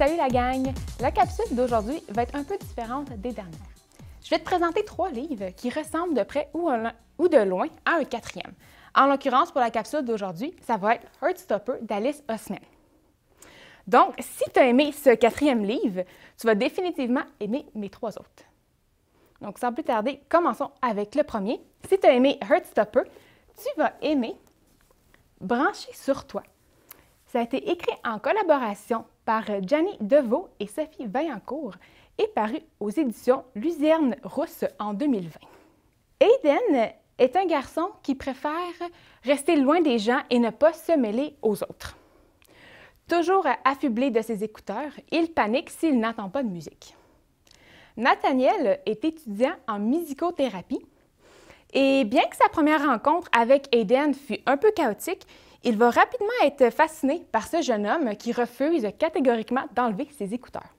Salut la gang! La capsule d'aujourd'hui va être un peu différente des dernières. Je vais te présenter trois livres qui ressemblent de près ou, de loin à un quatrième. En l'occurrence, pour la capsule d'aujourd'hui, ça va être Heartstopper d'Alice Osman. Donc, si tu as aimé ce quatrième livre, tu vas définitivement aimer mes trois autres. Donc, sans plus tarder, commençons avec le premier. Si tu as aimé Heartstopper, tu vas aimer Brancher sur toi. Ça a été écrit en collaboration par Gianni Deveau et Sophie Vaillancourt et paru aux éditions Luzerne Rousse en 2020. Aiden est un garçon qui préfère rester loin des gens et ne pas se mêler aux autres. Toujours affublé de ses écouteurs, il panique s'il n'entend pas de musique. Nathaniel est étudiant en musicothérapie et bien que sa première rencontre avec Aiden fut un peu chaotique, il va rapidement être fasciné par ce jeune homme qui refuse catégoriquement d'enlever ses écouteurs.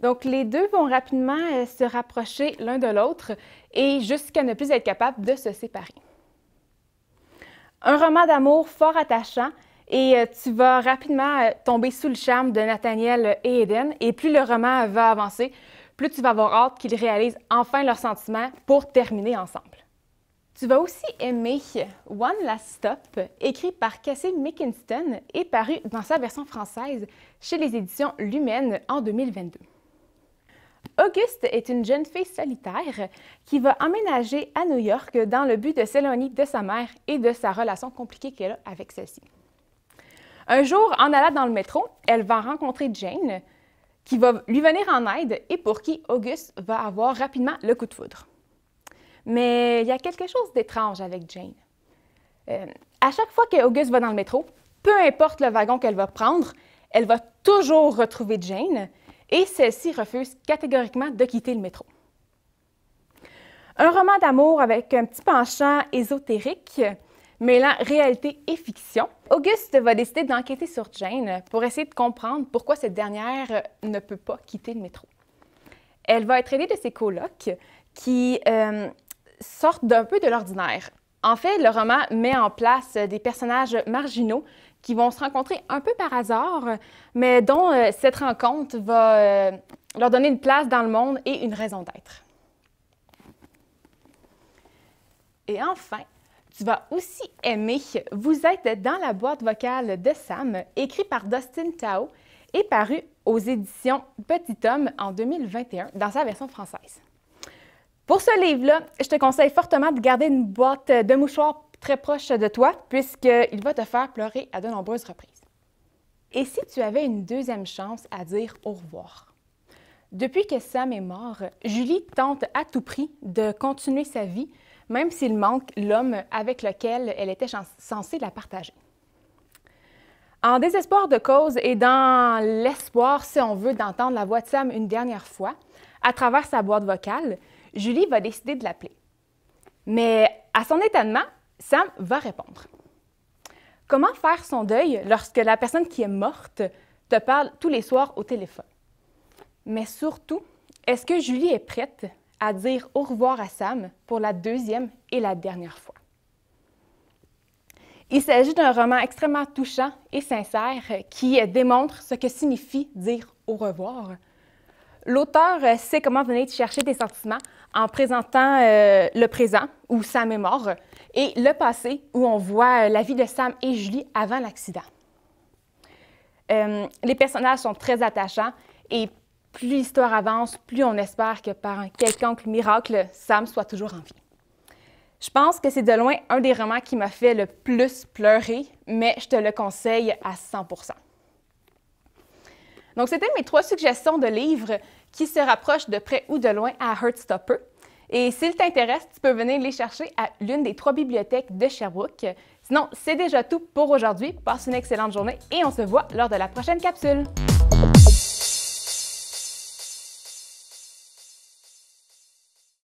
Donc, les deux vont rapidement euh, se rapprocher l'un de l'autre et jusqu'à ne plus être capable de se séparer. Un roman d'amour fort attachant et euh, tu vas rapidement euh, tomber sous le charme de Nathaniel et Eden. Et plus le roman va avancer, plus tu vas avoir hâte qu'ils réalisent enfin leurs sentiments pour terminer ensemble. Tu vas aussi aimer One Last Stop, écrit par Cassie McKinston et paru dans sa version française chez les éditions Lumen en 2022. Auguste est une jeune fille solitaire qui va emménager à New York dans le but de s'éloigner de sa mère et de sa relation compliquée qu'elle a avec celle-ci. Un jour, en allant dans le métro, elle va rencontrer Jane, qui va lui venir en aide et pour qui Auguste va avoir rapidement le coup de foudre. Mais il y a quelque chose d'étrange avec Jane. Euh, à chaque fois qu'Auguste va dans le métro, peu importe le wagon qu'elle va prendre, elle va toujours retrouver Jane et celle-ci refuse catégoriquement de quitter le métro. Un roman d'amour avec un petit penchant ésotérique mêlant réalité et fiction. Auguste va décider d'enquêter sur Jane pour essayer de comprendre pourquoi cette dernière ne peut pas quitter le métro. Elle va être aidée de ses colocs qui euh, sortent d'un peu de l'ordinaire. En fait, le roman met en place euh, des personnages marginaux qui vont se rencontrer un peu par hasard, mais dont euh, cette rencontre va euh, leur donner une place dans le monde et une raison d'être. Et enfin, tu vas aussi aimer Vous êtes dans la boîte vocale de Sam, écrit par Dustin Tao et paru aux éditions Petit Homme en 2021 dans sa version française. Pour ce livre-là, je te conseille fortement de garder une boîte de mouchoirs très proche de toi, puisqu'il va te faire pleurer à de nombreuses reprises. Et si tu avais une deuxième chance à dire au revoir? Depuis que Sam est mort, Julie tente à tout prix de continuer sa vie, même s'il manque l'homme avec lequel elle était censée la partager. En désespoir de cause et dans l'espoir, si on veut, d'entendre la voix de Sam une dernière fois, à travers sa boîte vocale, Julie va décider de l'appeler. Mais à son étonnement, Sam va répondre. Comment faire son deuil lorsque la personne qui est morte te parle tous les soirs au téléphone? Mais surtout, est-ce que Julie est prête à dire au revoir à Sam pour la deuxième et la dernière fois? Il s'agit d'un roman extrêmement touchant et sincère qui démontre ce que signifie dire au revoir. L'auteur sait comment venir chercher des sentiments en présentant euh, le présent, où Sam est mort, et le passé, où on voit euh, la vie de Sam et Julie avant l'accident. Euh, les personnages sont très attachants et plus l'histoire avance, plus on espère que par un quelconque miracle, Sam soit toujours en vie. Je pense que c'est de loin un des romans qui m'a fait le plus pleurer, mais je te le conseille à 100 Donc, c'était mes trois suggestions de livres qui se rapprochent de près ou de loin à Heartstopper. Et s'il t'intéresse, tu peux venir les chercher à l'une des trois bibliothèques de Sherbrooke. Sinon, c'est déjà tout pour aujourd'hui. Passe une excellente journée et on se voit lors de la prochaine capsule.